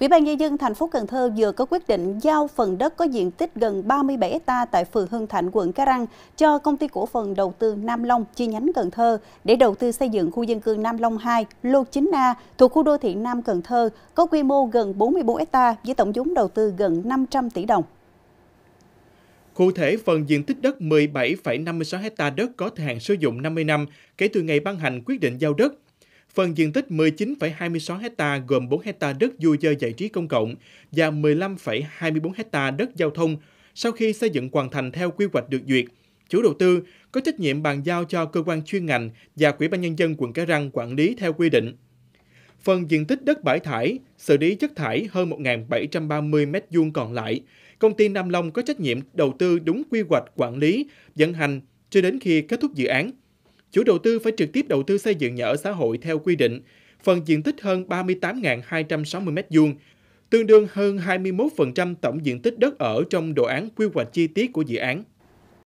Ủy ban nhân dân thành phố Cần Thơ vừa có quyết định giao phần đất có diện tích gần 37 ha tại phường Hưng Thạnh, quận Cái Răng cho công ty cổ phần đầu tư Nam Long chi nhánh Cần Thơ để đầu tư xây dựng khu dân cư Nam Long 2, lô 9A thuộc khu đô thị Nam Cần Thơ có quy mô gần 44 ha với tổng vốn đầu tư gần 500 tỷ đồng. Cụ thể, phần diện tích đất 17,56 ha đất có thời hạn sử dụng 50 năm kể từ ngày ban hành quyết định giao đất Phần diện tích 19,26 ha gồm 4 ha đất vui chơi giải trí công cộng và 15,24 ha đất giao thông sau khi xây dựng hoàn thành theo quy hoạch được duyệt. Chủ đầu tư có trách nhiệm bàn giao cho cơ quan chuyên ngành và Quỹ ban nhân dân quận Cái Răng quản lý theo quy định. Phần diện tích đất bãi thải, xử lý chất thải hơn 1.730 m2 còn lại, công ty Nam Long có trách nhiệm đầu tư đúng quy hoạch quản lý, vận hành cho đến khi kết thúc dự án chủ đầu tư phải trực tiếp đầu tư xây dựng nhà ở xã hội theo quy định, phần diện tích hơn 38.260 m2, tương đương hơn 21% tổng diện tích đất ở trong đồ án quy hoạch chi tiết của dự án.